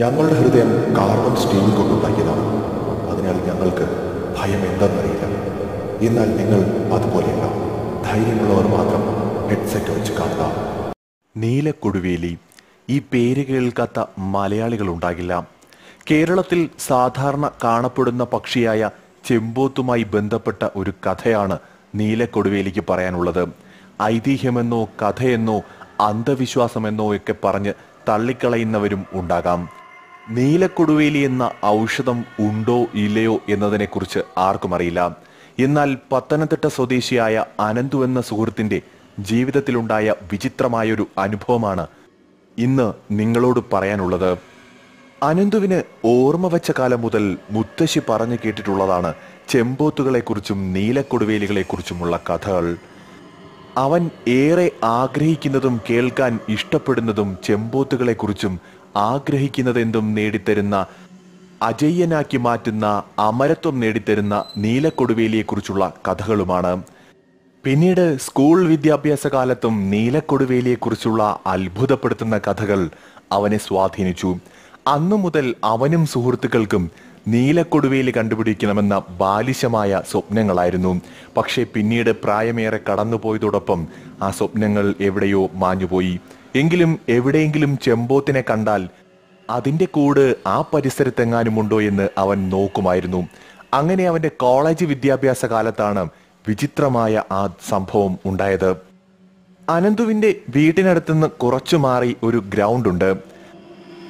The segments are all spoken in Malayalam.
ഞങ്ങളുടെ ഹൃദയം കാർബൺ സ്റ്റീൽ കൊണ്ടുണ്ടാക്കിയതാണ് അതിനാൽ ഞങ്ങൾക്ക് ഭയം എന്തെന്നറിയില്ല എന്നാൽ നിങ്ങൾ അതുപോലെയല്ല ധൈര്യമുള്ളവർ മാത്രം ഹെഡ്സെറ്റ് വെച്ച് കാണുക നീലക്കൊടുവേലി ഈ പേര് കേൾക്കാത്ത മലയാളികൾ ഉണ്ടാകില്ല കേരളത്തിൽ സാധാരണ കാണപ്പെടുന്ന പക്ഷിയായ ചെമ്പോത്തുമായി ബന്ധപ്പെട്ട ഒരു കഥയാണ് നീലക്കൊടുവേലിക്ക് പറയാനുള്ളത് ഐതിഹ്യമെന്നോ കഥയെന്നോ അന്ധവിശ്വാസമെന്നോ ഒക്കെ പറഞ്ഞ് തള്ളിക്കളയുന്നവരും ഉണ്ടാകാം നീലക്കൊടുവേലി എന്ന ഔഷധം ഉണ്ടോ ഇല്ലയോ എന്നതിനെക്കുറിച്ച് ആർക്കും അറിയില്ല എന്നാൽ പത്തനംതിട്ട സ്വദേശിയായ അനന്തു എന്ന സുഹൃത്തിന്റെ ജീവിതത്തിലുണ്ടായ വിചിത്രമായൊരു അനുഭവമാണ് ഇന്ന് നിങ്ങളോട് പറയാനുള്ളത് അനന്തുവിന് ഓർമ്മ വച്ച കാലം മുതൽ മുത്തശ്ശി പറഞ്ഞു കേട്ടിട്ടുള്ളതാണ് ചെമ്പോത്തുകളെക്കുറിച്ചും നീലക്കൊടുവേലികളെക്കുറിച്ചുമുള്ള കഥകൾ അവൻ ഏറെ ആഗ്രഹിക്കുന്നതും കേൾക്കാൻ ഇഷ്ടപ്പെടുന്നതും ചെമ്പോത്തുകളെക്കുറിച്ചും ആഗ്രഹിക്കുന്നതെന്തും നേടിത്തരുന്ന അജയ്യനാക്കി മാറ്റുന്ന അമരത്വം നേടിത്തരുന്ന നീലക്കൊടുവേലിയെക്കുറിച്ചുള്ള കഥകളുമാണ് പിന്നീട് സ്കൂൾ വിദ്യാഭ്യാസ കാലത്തും നീലക്കൊടുവേലിയെക്കുറിച്ചുള്ള അത്ഭുതപ്പെടുത്തുന്ന കഥകൾ അവനെ സ്വാധീനിച്ചു അന്നു മുതൽ അവനും സുഹൃത്തുക്കൾക്കും നീലക്കൊടുവേലി കണ്ടുപിടിക്കണമെന്ന ബാലിശമായ സ്വപ്നങ്ങളായിരുന്നു പക്ഷേ പിന്നീട് പ്രായമേറെ കടന്നുപോയതോടൊപ്പം ആ സ്വപ്നങ്ങൾ എവിടെയോ മാഞ്ഞുപോയി എങ്കിലും എവിടെയെങ്കിലും ചെമ്പോത്തിനെ കണ്ടാൽ അതിൻ്റെ കൂട് ആ പരിസരത്തെങ്ങാനുമുണ്ടോ എന്ന് അവൻ നോക്കുമായിരുന്നു അങ്ങനെ അവൻ്റെ കോളേജ് വിദ്യാഭ്യാസ കാലത്താണ് വിചിത്രമായ ആ സംഭവം ഉണ്ടായത് അനന്തുവിൻ്റെ വീടിനടുത്തുനിന്ന് കുറച്ചു മാറി ഒരു ഗ്രൗണ്ട് ഉണ്ട്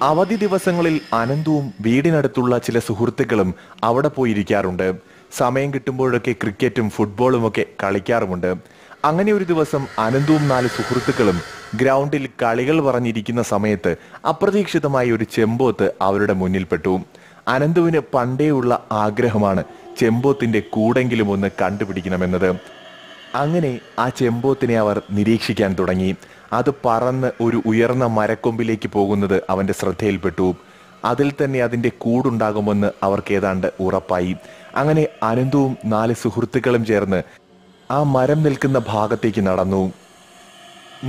അവധി ദിവസങ്ങളിൽ അനന്തുവും വീടിനടുത്തുള്ള ചില സുഹൃത്തുക്കളും അവിടെ പോയിരിക്കാറുണ്ട് സമയം കിട്ടുമ്പോഴൊക്കെ ക്രിക്കറ്റും ഫുട്ബോളും ഒക്കെ കളിക്കാറുമുണ്ട് അങ്ങനെ ഒരു ദിവസം അനന്തവും നാല് സുഹൃത്തുക്കളും ഗ്രൗണ്ടിൽ കളികൾ പറഞ്ഞിരിക്കുന്ന സമയത്ത് അപ്രതീക്ഷിതമായി ഒരു ചെമ്പോത്ത് അവരുടെ മുന്നിൽപ്പെട്ടു അനന്തുവിന് പണ്ടേയുള്ള ആഗ്രഹമാണ് ചെമ്പോത്തിന്റെ കൂടെങ്കിലും ഒന്ന് കണ്ടുപിടിക്കണമെന്നത് അങ്ങനെ ആ ചെമ്പോത്തിനെ അവർ നിരീക്ഷിക്കാൻ തുടങ്ങി അത് പറന്ന് ഒരു ഉയർന്ന മരക്കൊമ്പിലേക്ക് പോകുന്നത് അവന്റെ ശ്രദ്ധയിൽപ്പെട്ടു അതിൽ തന്നെ അതിന്റെ കൂടുണ്ടാകുമെന്ന് അവർക്ക് ഏതാണ്ട് ഉറപ്പായി അങ്ങനെ അനന്തവും നാല് സുഹൃത്തുക്കളും ചേർന്ന് ആ മരം നിൽക്കുന്ന ഭാഗത്തേക്ക് നടന്നു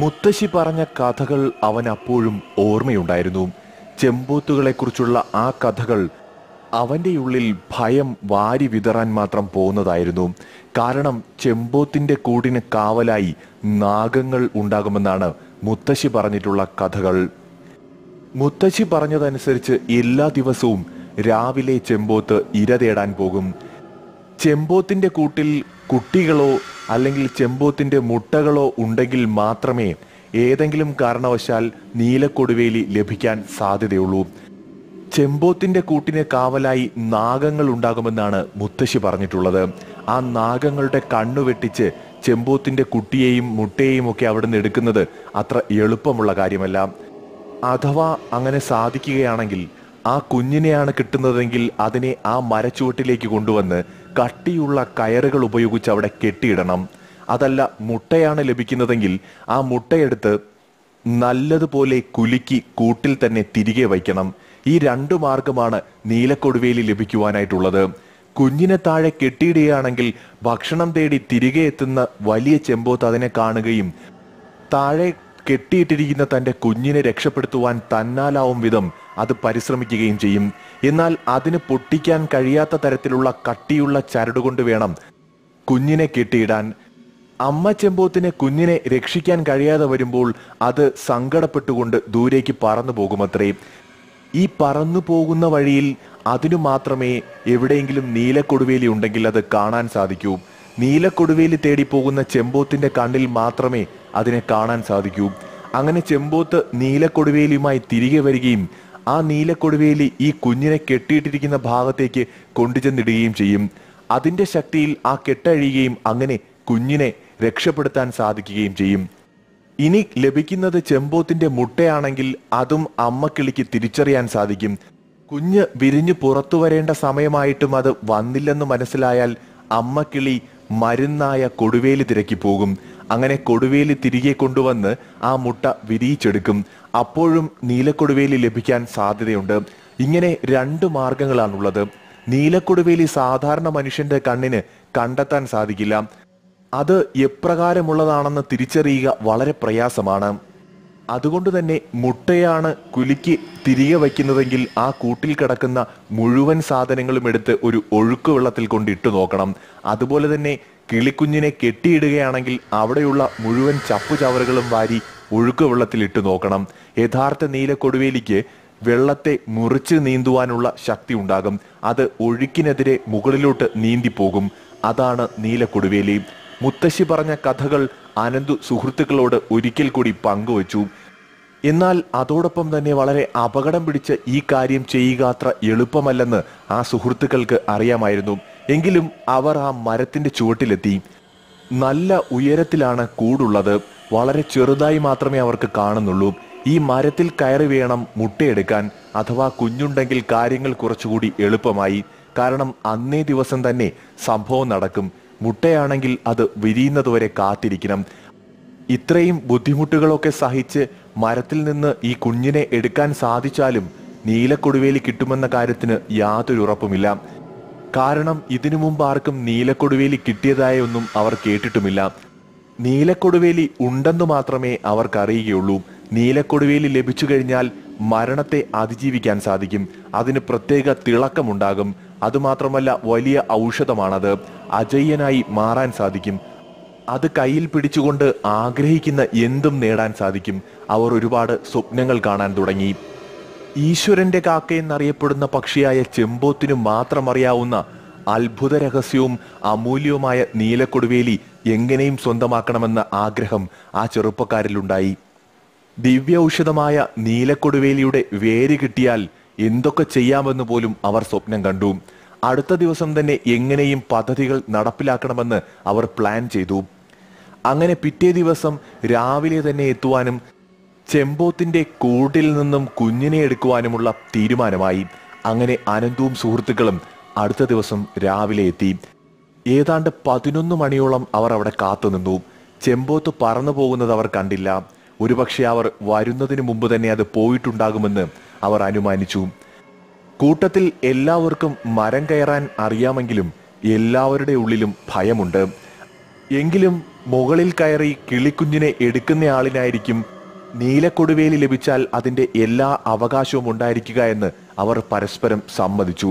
മുത്തശ്ശി പറഞ്ഞ കഥകൾ അവൻ അപ്പോഴും ഓർമ്മയുണ്ടായിരുന്നു ചെമ്പോത്തുകളെക്കുറിച്ചുള്ള ആ കഥകൾ അവൻ്റെ ഉള്ളിൽ ഭയം വാരി വിതറാൻ മാത്രം പോകുന്നതായിരുന്നു കാരണം ചെമ്പോത്തിൻ്റെ കൂടിന് കാവലായി നാഗങ്ങൾ ഉണ്ടാകുമെന്നാണ് മുത്തശ്ശി പറഞ്ഞിട്ടുള്ള കഥകൾ മുത്തശ്ശി പറഞ്ഞതനുസരിച്ച് എല്ലാ ദിവസവും രാവിലെ ചെമ്പോത്ത് ഇര തേടാൻ പോകും ചെമ്പോത്തിൻ്റെ കൂട്ടിൽ കുട്ടികളോ അല്ലെങ്കിൽ ചെമ്പോത്തിൻ്റെ മുട്ടകളോ ഉണ്ടെങ്കിൽ മാത്രമേ ഏതെങ്കിലും കാരണവശാൽ നീലക്കൊടുവേലി ലഭിക്കാൻ സാധ്യതയുള്ളൂ ചെമ്പോത്തിൻ്റെ കൂട്ടിനെ കാവലായി നാഗങ്ങൾ ഉണ്ടാകുമെന്നാണ് മുത്തശ്ശി പറഞ്ഞിട്ടുള്ളത് ആ നാഗങ്ങളുടെ കണ്ണു വെട്ടിച്ച് ചെമ്പോത്തിൻ്റെ കുട്ടിയെയും മുട്ടയെയും ഒക്കെ അവിടുന്ന് എടുക്കുന്നത് അത്ര എളുപ്പമുള്ള കാര്യമല്ല അഥവാ അങ്ങനെ സാധിക്കുകയാണെങ്കിൽ ആ കുഞ്ഞിനെയാണ് കിട്ടുന്നതെങ്കിൽ അതിനെ ആ മരച്ചുവട്ടിലേക്ക് കൊണ്ടുവന്ന് കട്ടിയുള്ള കയറുകൾ ഉപയോഗിച്ച് അവിടെ കെട്ടിയിടണം അതല്ല മുട്ടയാണ് ലഭിക്കുന്നതെങ്കിൽ ആ മുട്ടയെടുത്ത് നല്ലതുപോലെ കുലുക്കി കൂട്ടിൽ തന്നെ തിരികെ വയ്ക്കണം ഈ രണ്ടു മാർഗമാണ് നീലക്കൊടുവേലി ലഭിക്കുവാനായിട്ടുള്ളത് കുഞ്ഞിനെ താഴെ കെട്ടിയിടുകയാണെങ്കിൽ ഭക്ഷണം തേടി തിരികെ എത്തുന്ന വലിയ ചെമ്പോത്ത് അതിനെ കാണുകയും താഴെ കെട്ടിയിട്ടിരിക്കുന്ന തൻ്റെ കുഞ്ഞിനെ രക്ഷപ്പെടുത്തുവാൻ തന്നാലാവും വിധം അത് പരിശ്രമിക്കുകയും ചെയ്യും എന്നാൽ അതിന് പൊട്ടിക്കാൻ കഴിയാത്ത തരത്തിലുള്ള കട്ടിയുള്ള ചരടുകൊണ്ട് വേണം കുഞ്ഞിനെ കെട്ടിയിടാൻ അമ്മ ചെമ്പോത്തിന് കുഞ്ഞിനെ രക്ഷിക്കാൻ കഴിയാതെ വരുമ്പോൾ അത് സങ്കടപ്പെട്ടുകൊണ്ട് ദൂരേക്ക് പറന്നു പോകുമത്രേ ഈ പറന്നു പോകുന്ന വഴിയിൽ അതിനു മാത്രമേ എവിടെയെങ്കിലും നീലക്കൊടുവേലി ഉണ്ടെങ്കിൽ അത് കാണാൻ സാധിക്കൂ നീലക്കൊടുവേലി തേടി പോകുന്ന ചെമ്പോത്തിന്റെ കണ്ണിൽ മാത്രമേ അതിനെ കാണാൻ സാധിക്കൂ അങ്ങനെ ചെമ്പോത്ത് നീലക്കൊടുവേലിയുമായി തിരികെ വരികയും ആ നീലക്കൊടുവേലി ഈ കുഞ്ഞിനെ കെട്ടിയിട്ടിരിക്കുന്ന ഭാഗത്തേക്ക് കൊണ്ടുചെന്നിടുകയും ചെയ്യും അതിന്റെ ശക്തിയിൽ ആ കെട്ടഴിയുകയും അങ്ങനെ കുഞ്ഞിനെ രക്ഷപ്പെടുത്താൻ സാധിക്കുകയും ചെയ്യും ഇനി ലഭിക്കുന്നത് ചെമ്പോത്തിന്റെ മുട്ടയാണെങ്കിൽ അതും അമ്മക്കിളിക്ക് തിരിച്ചറിയാൻ സാധിക്കും കുഞ്ഞ് വിരിഞ്ഞു പുറത്തു വരേണ്ട സമയമായിട്ടും അത് വന്നില്ലെന്ന് മനസ്സിലായാൽ അമ്മക്കിളി മരുന്നായ കൊടുവേലി തിരക്കി പോകും അങ്ങനെ കൊടുവേലി തിരികെ കൊണ്ടുവന്ന് ആ മുട്ട വിരിയിച്ചെടുക്കും അപ്പോഴും നീലക്കൊടുവേലി ലഭിക്കാൻ സാധ്യതയുണ്ട് ഇങ്ങനെ രണ്ട് മാർഗങ്ങളാണുള്ളത് നീലക്കൊടുവേലി സാധാരണ മനുഷ്യന്റെ കണ്ണിന് കണ്ടെത്താൻ സാധിക്കില്ല അത് എപ്രകാരമുള്ളതാണെന്ന് തിരിച്ചറിയുക വളരെ പ്രയാസമാണ് അതുകൊണ്ട് തന്നെ മുട്ടയാണ് കുലിക്ക് തിരികെ വയ്ക്കുന്നതെങ്കിൽ ആ കൂട്ടിൽ കിടക്കുന്ന മുഴുവൻ സാധനങ്ങളും എടുത്ത് ഒരു ഒഴുക്ക് വെള്ളത്തിൽ കൊണ്ട് ഇട്ടു നോക്കണം അതുപോലെ തന്നെ കിളിക്കുഞ്ഞിനെ കെട്ടിയിടുകയാണെങ്കിൽ അവിടെയുള്ള മുഴുവൻ ചപ്പുചവറുകളും വാരി ഒഴുക്ക് വെള്ളത്തിലിട്ട് നോക്കണം യഥാർത്ഥ നീലക്കൊടുവേലിക്ക് വെള്ളത്തെ മുറിച്ച് നീന്തുവാനുള്ള ശക്തി ഉണ്ടാകും അത് ഒഴുക്കിനെതിരെ മുകളിലോട്ട് നീന്തിപ്പോകും അതാണ് നീലക്കൊടുവേലി മുത്തശ്ശി പറഞ്ഞ കഥകൾ അനന്തു സുഹൃത്തുക്കളോട് ഒരിക്കൽ കൂടി പങ്കുവച്ചു എന്നാൽ അതോടൊപ്പം തന്നെ വളരെ അപകടം പിടിച്ച ഈ കാര്യം ചെയ്യുക അത്ര എളുപ്പമല്ലെന്ന് ആ സുഹൃത്തുക്കൾക്ക് അറിയാമായിരുന്നു എങ്കിലും അവർ ആ മരത്തിന്റെ ചുവട്ടിലെത്തി നല്ല ഉയരത്തിലാണ് കൂടുള്ളത് വളരെ ചെറുതായി മാത്രമേ അവർക്ക് കാണുന്നുള്ളൂ ഈ മരത്തിൽ കയറി വേണം മുട്ടയെടുക്കാൻ അഥവാ കുഞ്ഞുണ്ടെങ്കിൽ കാര്യങ്ങൾ കുറച്ചുകൂടി എളുപ്പമായി കാരണം അന്നേ ദിവസം തന്നെ സംഭവം നടക്കും മുട്ടയാണെങ്കിൽ അത് വിരിയുന്നതുവരെ കാത്തിരിക്കണം ഇത്രയും ബുദ്ധിമുട്ടുകളൊക്കെ സഹിച്ച് മരത്തിൽ നിന്ന് ഈ കുഞ്ഞിനെ എടുക്കാൻ സാധിച്ചാലും നീലക്കൊടുവേലി കിട്ടുമെന്ന കാര്യത്തിന് യാതൊരു ഉറപ്പുമില്ല കാരണം ഇതിനു മുമ്പ് ആർക്കും നീലക്കൊടുവേലി കിട്ടിയതായൊന്നും അവർ കേട്ടിട്ടുമില്ല നീലക്കൊടുവേലി ഉണ്ടെന്നു മാത്രമേ അവർക്കറിയുകയുള്ളൂ നീലക്കൊടുവേലി ലഭിച്ചു കഴിഞ്ഞാൽ മരണത്തെ അതിജീവിക്കാൻ സാധിക്കും അതിന് പ്രത്യേക തിളക്കമുണ്ടാകും അതുമാത്രമല്ല വലിയ ഔഷധമാണത് അജയ്യനായി മാറാൻ സാധിക്കും അത് കയ്യിൽ പിടിച്ചുകൊണ്ട് ആഗ്രഹിക്കുന്ന എന്തും നേടാൻ സാധിക്കും അവർ ഒരുപാട് സ്വപ്നങ്ങൾ കാണാൻ തുടങ്ങി ഈശ്വരന്റെ കാക്കയെന്നറിയപ്പെടുന്ന പക്ഷിയായ ചെമ്പോത്തിനു മാത്രം അറിയാവുന്ന അത്ഭുത രഹസ്യവും അമൂല്യവുമായ നീലക്കൊടുവേലി എങ്ങനെയും സ്വന്തമാക്കണമെന്ന ആഗ്രഹം ആ ചെറുപ്പക്കാരിലുണ്ടായി ദിവ്യ ഔഷധമായ നീലക്കൊടുവേലിയുടെ വേര് കിട്ടിയാൽ എന്തൊക്കെ ചെയ്യാമെന്ന് പോലും അവർ സ്വപ്നം കണ്ടു അടുത്ത ദിവസം തന്നെ എങ്ങനെയും പദ്ധതികൾ നടപ്പിലാക്കണമെന്ന് അവർ പ്ലാൻ ചെയ്തു അങ്ങനെ പിറ്റേ ദിവസം രാവിലെ തന്നെ എത്തുവാനും ചെമ്പോത്തിന്റെ കൂട്ടിൽ നിന്നും കുഞ്ഞിനെ എടുക്കുവാനുമുള്ള തീരുമാനമായി അങ്ങനെ അനന്തവും സുഹൃത്തുക്കളും അടുത്ത ദിവസം രാവിലെ എത്തി ഏതാണ്ട് പതിനൊന്ന് മണിയോളം അവർ അവിടെ കാത്തുനിന്നു ചെമ്പോത്ത് പറന്നു പോകുന്നത് അവർ കണ്ടില്ല ഒരുപക്ഷെ അവർ വരുന്നതിന് മുമ്പ് തന്നെ അത് പോയിട്ടുണ്ടാകുമെന്ന് അവർ അനുമാനിച്ചു കൂട്ടത്തിൽ എല്ലാവർക്കും മരം കയറാൻ അറിയാമെങ്കിലും എല്ലാവരുടെ ഉള്ളിലും ഭയമുണ്ട് എങ്കിലും മുകളിൽ കയറി കിളിക്കുഞ്ഞിനെ എടുക്കുന്നയാളിനായിരിക്കും നീലക്കൊടുവേലി ലഭിച്ചാൽ അതിൻ്റെ എല്ലാ അവകാശവും ഉണ്ടായിരിക്കുക എന്ന് അവർ പരസ്പരം സമ്മതിച്ചു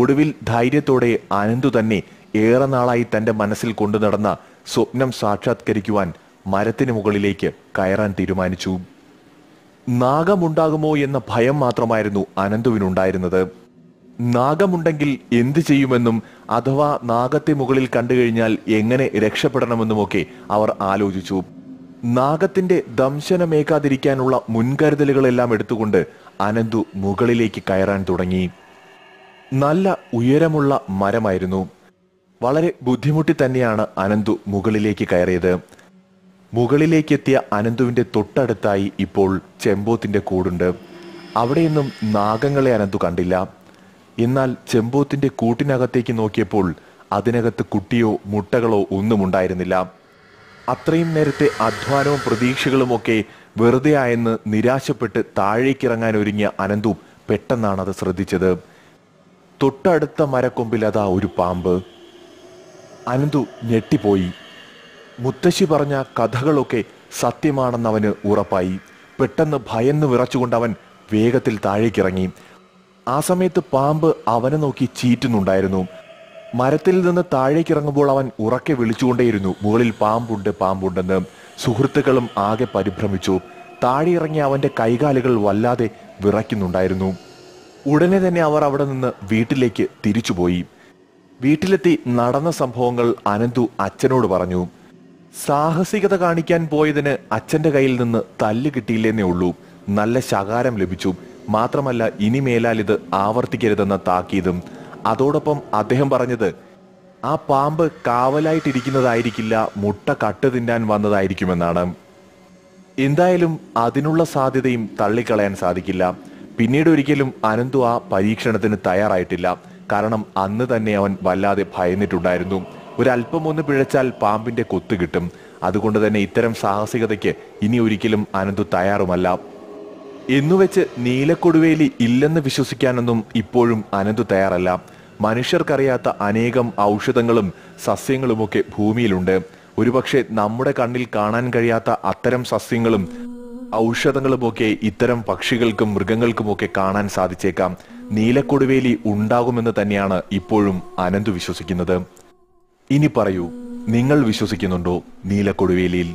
ഒടുവിൽ ധൈര്യത്തോടെ അനന്തു തന്നെ ഏറെ നാളായി തന്റെ മനസ്സിൽ കൊണ്ടു നടന്ന സ്വപ്നം സാക്ഷാത്കരിക്കുവാൻ മരത്തിന് മുകളിലേക്ക് കയറാൻ തീരുമാനിച്ചു നാഗമുണ്ടാകുമോ എന്ന ഭയം മാത്രമായിരുന്നു അനന്തുവിനുണ്ടായിരുന്നത് നാഗമുണ്ടെങ്കിൽ എന്തു ചെയ്യുമെന്നും അഥവാ നാഗത്തെ മുകളിൽ കണ്ടു കഴിഞ്ഞാൽ എങ്ങനെ രക്ഷപ്പെടണമെന്നുമൊക്കെ അവർ ആലോചിച്ചു നാഗത്തിന്റെ ദംശനമേക്കാതിരിക്കാനുള്ള മുൻകരുതലുകളെല്ലാം എടുത്തുകൊണ്ട് അനന്തു മുകളിലേക്ക് കയറാൻ തുടങ്ങി നല്ല ഉയരമുള്ള മരമായിരുന്നു വളരെ ബുദ്ധിമുട്ടി തന്നെയാണ് അനന്തു മുകളിലേക്ക് കയറിയത് മുകളിലേക്കെത്തിയ അനന്തുവിൻ്റെ തൊട്ടടുത്തായി ഇപ്പോൾ ചെമ്പോത്തിൻ്റെ കൂടുണ്ട് അവിടെയൊന്നും നാഗങ്ങളെ അനന്തു കണ്ടില്ല എന്നാൽ ചെമ്പോത്തിൻ്റെ കൂട്ടിനകത്തേക്ക് നോക്കിയപ്പോൾ അതിനകത്ത് കുട്ടിയോ മുട്ടകളോ ഒന്നും ഉണ്ടായിരുന്നില്ല അത്രയും നേരത്തെ അധ്വാനവും പ്രതീക്ഷകളുമൊക്കെ വെറുതെ ആയെന്ന് നിരാശപ്പെട്ട് താഴേക്കിറങ്ങാൻ ഒരുങ്ങിയ അനന്തു പെട്ടെന്നാണ് അത് ശ്രദ്ധിച്ചത് തൊട്ടടുത്ത മരക്കൊമ്പിൽ അതാ ഒരു പാമ്പ് അനന്തു ഞെട്ടിപ്പോയി മുത്തശ്ശി പറഞ്ഞ കഥകളൊക്കെ സത്യമാണെന്നവന് ഉറപ്പായി പെട്ടെന്ന് ഭയന്ന് വിറച്ചുകൊണ്ടവൻ വേഗത്തിൽ താഴേക്കിറങ്ങി ആ സമയത്ത് പാമ്പ് അവനെ നോക്കി ചീറ്റുന്നുണ്ടായിരുന്നു മരത്തിൽ നിന്ന് താഴേക്കിറങ്ങുമ്പോൾ അവൻ ഉറക്കെ വിളിച്ചുകൊണ്ടേയിരുന്നു മുകളിൽ പാമ്പുണ്ട് പാമ്പുണ്ടെന്ന് സുഹൃത്തുക്കളും ആകെ പരിഭ്രമിച്ചു താഴെ ഇറങ്ങി അവൻ്റെ കൈകാലുകൾ വല്ലാതെ വിറയ്ക്കുന്നുണ്ടായിരുന്നു ഉടനെ തന്നെ അവർ അവിടെ നിന്ന് വീട്ടിലേക്ക് തിരിച്ചുപോയി വീട്ടിലെത്തി നടന്ന സംഭവങ്ങൾ അനന്തു അച്ഛനോട് പറഞ്ഞു സാഹസികത കാണിക്കാൻ പോയതിന് അച്ഛന്റെ കയ്യിൽ നിന്ന് തല്ല് കിട്ടിയില്ലെന്നേ ഉള്ളൂ നല്ല ശകാരം ലഭിച്ചു മാത്രമല്ല ഇനി മേലാൽ ഇത് ആവർത്തിക്കരുതെന്ന താക്കീതും അതോടൊപ്പം അദ്ദേഹം പറഞ്ഞത് ആ പാമ്പ് കാവലായിട്ടിരിക്കുന്നതായിരിക്കില്ല മുട്ട കട്ട് തിന്നാൻ വന്നതായിരിക്കുമെന്നാണ് എന്തായാലും അതിനുള്ള സാധ്യതയും തള്ളിക്കളയാൻ സാധിക്കില്ല പിന്നീട് ഒരിക്കലും അനന്തു ആ പരീക്ഷണത്തിന് തയ്യാറായിട്ടില്ല കാരണം അന്ന് തന്നെ അവൻ വല്ലാതെ ഭയന്നിട്ടുണ്ടായിരുന്നു ഒരല്പം ഒന്ന് പിഴച്ചാൽ പാമ്പിന്റെ കൊത്തു കിട്ടും അതുകൊണ്ട് തന്നെ ഇത്തരം സാഹസികതയ്ക്ക് ഇനി ഒരിക്കലും അനന്തു തയ്യാറുമല്ല എന്നുവെച്ച് നീലക്കൊടുവേലി ഇല്ലെന്ന് വിശ്വസിക്കാനൊന്നും ഇപ്പോഴും അനന്തു തയ്യാറല്ല മനുഷ്യർക്കറിയാത്ത അനേകം ഔഷധങ്ങളും സസ്യങ്ങളുമൊക്കെ ഭൂമിയിലുണ്ട് ഒരുപക്ഷെ നമ്മുടെ കണ്ണിൽ കാണാൻ കഴിയാത്ത അത്തരം സസ്യങ്ങളും ഔഷധങ്ങളുമൊക്കെ ഇത്തരം പക്ഷികൾക്കും മൃഗങ്ങൾക്കുമൊക്കെ കാണാൻ സാധിച്ചേക്കാം നീലക്കൊടുവേലി ഉണ്ടാകുമെന്ന് തന്നെയാണ് ഇപ്പോഴും അനന്തു വിശ്വസിക്കുന്നത് ഇനി പറയൂ നിങ്ങൾ വിശ്വസിക്കുന്നുണ്ടോ നീലക്കൊടുവേലിയിൽ